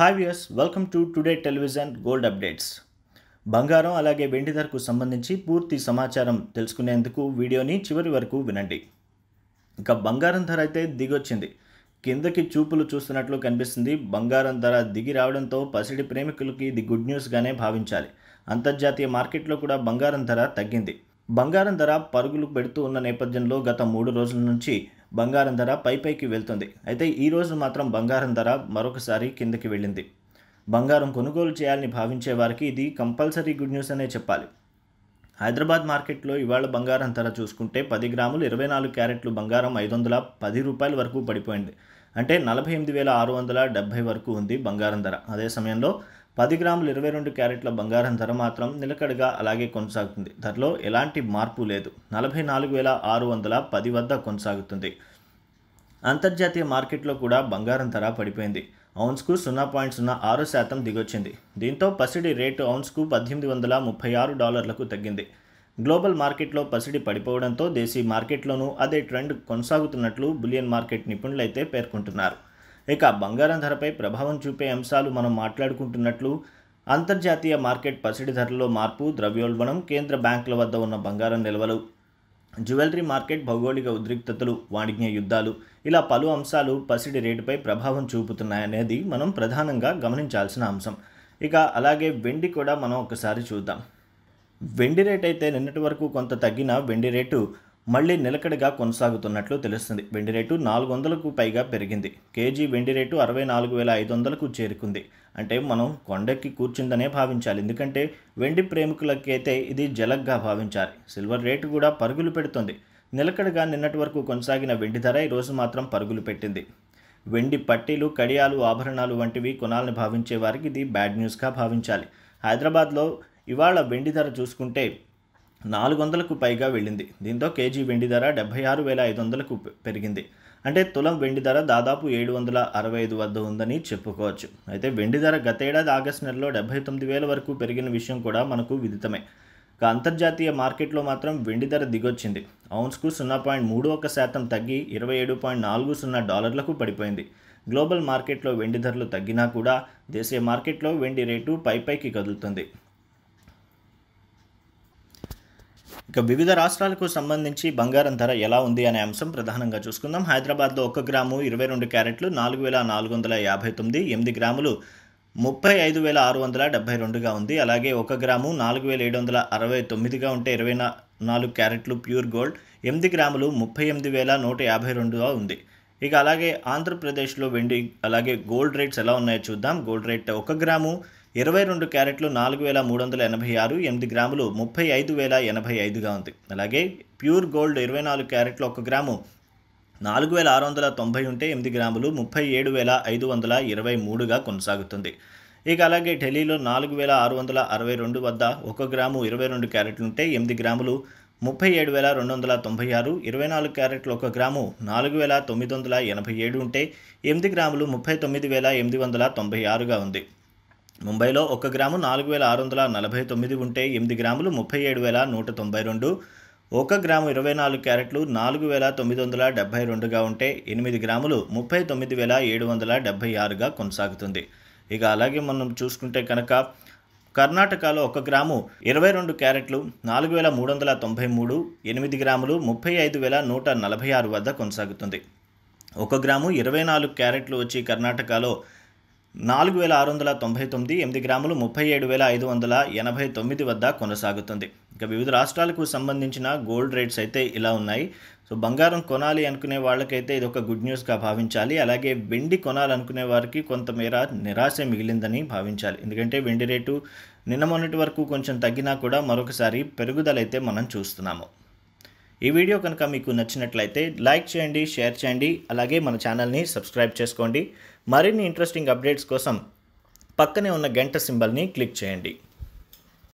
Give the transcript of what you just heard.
hi viewers welcome to today television gold updates బంగారం అలాగే వెండి ధరకు సంబంధించి పూర్తి సమాచారం తెలుసుకునేందుకు వీడియోని చివరి వరకు వినండి ఇంకా బంగారం ధర అయితే దిగొచ్చింది కిందకి చూపులు చూస్తున్నట్లు కనిపిస్తుంది బంగారం ధర దిగి రావడంతో పసిడి ప్రేమికులకి ఇది గుడ్ న్యూస్గానే భావించాలి అంతర్జాతీయ మార్కెట్లో కూడా బంగారం ధర తగ్గింది బంగారం ధర పరుగులు పెడుతూ ఉన్న నేపథ్యంలో గత మూడు రోజుల నుంచి బంగారం ధర పైపైకి వెళ్తుంది అయితే ఈరోజు మాత్రం బంగారం ధర మరొకసారి కిందకి వెళ్ళింది బంగారం కొనుగోలు చేయాలని భావించే వారికి ఇది కంపల్సరీ గుడ్ న్యూస్ అనే చెప్పాలి హైదరాబాద్ మార్కెట్లో ఇవాళ బంగారం ధర చూసుకుంటే పది గ్రాములు ఇరవై నాలుగు క్యారెట్లు బంగారం ఐదు వందల పది రూపాయల వరకు పడిపోయింది అంటే నలభై ఎనిమిది వేల ఆరు వందల డెబ్బై వరకు ఉంది బంగారం ధర అదే సమయంలో పది గ్రాములు ఇరవై రెండు క్యారెట్ల బంగారం ధర మాత్రం నిలకడగా అలాగే కొనసాగుతుంది ధరలో ఎలాంటి మార్పు లేదు నలభై నాలుగు వేల ఆరు వందల పది వద్ద కొనసాగుతుంది అంతర్జాతీయ మార్కెట్లో కూడా బంగారం ధర పడిపోయింది ఔన్స్కు సున్నా పాయింట్ సున్నా ఆరు శాతం దిగొచ్చింది దీంతో పసిడి రేటు ఔన్స్కు పద్దెనిమిది వందల ముప్పై ఆరు డాలర్లకు తగ్గింది గ్లోబల్ మార్కెట్లో పసిడి పడిపోవడంతో దేశీ మార్కెట్లోనూ అదే ట్రెండ్ కొనసాగుతున్నట్లు బులియన్ మార్కెట్ నిపుణులైతే పేర్కొంటున్నారు ఇక బంగారం ధరపై ప్రభావం చూపే అంశాలు మనం మాట్లాడుకుంటున్నట్లు అంతర్జాతీయ మార్కెట్ పసిడి ధరల్లో మార్పు ద్రవ్యోల్బణం కేంద్ర బ్యాంకుల వద్ద ఉన్న బంగారం నిల్వలు జ్యువెలరీ మార్కెట్ భౌగోళిక ఉద్రిక్తతలు వాణిజ్య యుద్ధాలు ఇలా పలు అంశాలు పసిడి రేటుపై ప్రభావం చూపుతున్నాయనేది మనం ప్రధానంగా గమనించాల్సిన అంశం ఇక అలాగే వెండి కూడా మనం ఒకసారి చూద్దాం వెండి రేట్ అయితే నిన్నటి వరకు కొంత తగ్గిన వెండి రేటు మళ్ళీ నిలకడగా కొనసాగుతున్నట్లు తెలుస్తుంది వెండి రేటు నాలుగు వందలకు పైగా పెరిగింది కేజీ వెండి రేటు అరవై నాలుగు వేల ఐదు వందలకు చేరుకుంది అంటే మనం కొండక్కి కూర్చుందనే భావించాలి ఎందుకంటే వెండి ప్రేమికులకైతే ఇది జలగ్గా భావించాలి సిల్వర్ రేటు కూడా పరుగులు పెడుతుంది నిలకడగా నిన్నటి వరకు కొనసాగిన వెండి ధర ఈరోజు మాత్రం పరుగులు పెట్టింది వెండి పట్టీలు కడియాలు ఆభరణాలు వంటివి కొనాలని భావించే వారికి ఇది బ్యాడ్ న్యూస్గా భావించాలి హైదరాబాద్లో ఇవాళ వెండి ధర చూసుకుంటే నాలుగు వందలకు పైగా వెళ్ళింది దీంతో కేజీ వెండి ధర డెబ్బై ఆరు వేల ఐదు వందలకు పెరిగింది అంటే తులం వెండి ధర దాదాపు ఏడు వందల అరవై ఐదు వద్ద ఉందని చెప్పుకోవచ్చు అయితే వెండి ధర గతేడాది ఆగస్టు నెలలో డెబ్బై తొమ్మిది వేల వరకు పెరిగిన విషయం కూడా మనకు విదితమే ఇక అంతర్జాతీయ మార్కెట్లో మాత్రం వెండి ధర దిగొచ్చింది ఔన్స్కు సున్నా పాయింట్ మూడు ఒక శాతం తగ్గి ఇరవై ఏడు పాయింట్ నాలుగు సున్నా డాలర్లకు పడిపోయింది గ్లోబల్ మార్కెట్లో వెండి ధరలు తగ్గినా కూడా దేశీయ మార్కెట్లో వెండి రేటు పైపైకి కదులుతుంది ఇక వివిధ రాష్ట్రాలకు సంబంధించి బంగారం ధర ఎలా ఉంది అనే అంశం ప్రధానంగా చూసుకుందాం హైదరాబాద్లో ఒక గ్రాము ఇరవై రెండు క్యారెట్లు నాలుగు వేల నాలుగు వందల యాభై తొమ్మిది ఎనిమిది గ్రాములు ముప్పై ఐదు వేల ఆరు వందల డెబ్బై రెండుగా ఉంది అలాగే ఒక గ్రాము నాలుగు వేల ఏడు వందల అరవై తొమ్మిదిగా ఉంటే ఇరవై నాలుగు క్యారెట్లు ప్యూర్ గోల్డ్ ఎనిమిది గ్రాములు ముప్పై ఎనిమిది వేల నూట యాభై రెండుగా ఉంది ఇక అలాగే ఆంధ్రప్రదేశ్లో వెండి అలాగే గోల్డ్ రేట్స్ ఎలా ఉన్నాయో చూద్దాం గోల్డ్ రేట్ ఒక గ్రాము ఇరవై రెండు క్యారెట్లు నాలుగు వేల మూడు వందల ఎనభై ఆరు ఎనిమిది గ్రాములు ముప్పై ఐదు వేల ఎనభై ఐదుగా ఉంది అలాగే ప్యూర్ గోల్డ్ ఇరవై నాలుగు క్యారెట్లు ఒక గ్రాము నాలుగు వేల ఆరు వందల తొంభై ఉంటే ఎనిమిది గ్రాములు ముప్పై ఏడు వేల ఐదు వందల ఇరవై మూడుగా కొనసాగుతుంది ఇక అలాగే ఢిల్లీలో నాలుగు వేల ఆరు వందల అరవై రెండు వద్ద ఒక గ్రాము ఇరవై రెండు క్యారెట్లు ఉంటే ఎనిమిది గ్రాములు ముప్పై ఏడు వేల రెండు వందల తొంభై ఆరు ఇరవై నాలుగు క్యారెట్లు ఒక గ్రాము నాలుగు వేల తొమ్మిది వందల ఎనభై ఏడు ఉంటే ఎనిమిది గ్రాములు ముప్పై తొమ్మిది వేల ఎనిమిది వందల తొంభై ఆరుగా ఉంది ముంబైలో ఒక గ్రాము నాలుగు వేల ఆరు వందల నలభై తొమ్మిది ఉంటే ఎనిమిది గ్రాములు ముప్పై ఏడు వేల నూట తొంభై రెండు ఒక గ్రాము ఇరవై నాలుగు క్యారెట్లు నాలుగు వేల తొమ్మిది వందల డెబ్బై రెండుగా ఉంటే ఎనిమిది గ్రాములు ముప్పై తొమ్మిది వేల ఏడు వందల డెబ్బై ఆరుగా కొనసాగుతుంది ఇక అలాగే మనం చూసుకుంటే కనుక కర్ణాటకలో ఒక గ్రాము ఇరవై రెండు క్యారెట్లు నాలుగు వేల మూడు వందల తొంభై మూడు ఎనిమిది గ్రాములు ముప్పై ఐదు వేల నూట నలభై ఆరు వద్ద కొనసాగుతుంది ఒక గ్రాము ఇరవై నాలుగు క్యారెట్లు వచ్చి కర్ణాటకలో నాలుగు వేల ఆరు వందల తొంభై తొమ్మిది ఎనిమిది గ్రాములు ముప్పై ఏడు వేల ఐదు వందల ఎనభై తొమ్మిది వద్ద కొనసాగుతుంది ఇక వివిధ రాష్ట్రాలకు సంబంధించిన గోల్డ్ రేట్స్ అయితే ఇలా ఉన్నాయి సో బంగారం కొనాలి అనుకునే వాళ్ళకైతే ఇది ఒక గుడ్ న్యూస్గా భావించాలి అలాగే వెండి కొనాలనుకునే వారికి కొంతమేర నిరాశ మిగిలిందని భావించాలి ఎందుకంటే వెండి రేటు నిన్న మొన్నటి వరకు కొంచెం తగ్గినా కూడా మరొకసారి పెరుగుదలైతే మనం చూస్తున్నాము ఈ వీడియో కనుక మీకు నచ్చినట్లయితే లైక్ చేయండి షేర్ చేయండి అలాగే మన ఛానల్ని సబ్స్క్రైబ్ చేసుకోండి మరిన్ని ఇంట్రెస్టింగ్ అప్డేట్స్ కోసం పక్కనే ఉన్న గంట సింబల్ని క్లిక్ చేయండి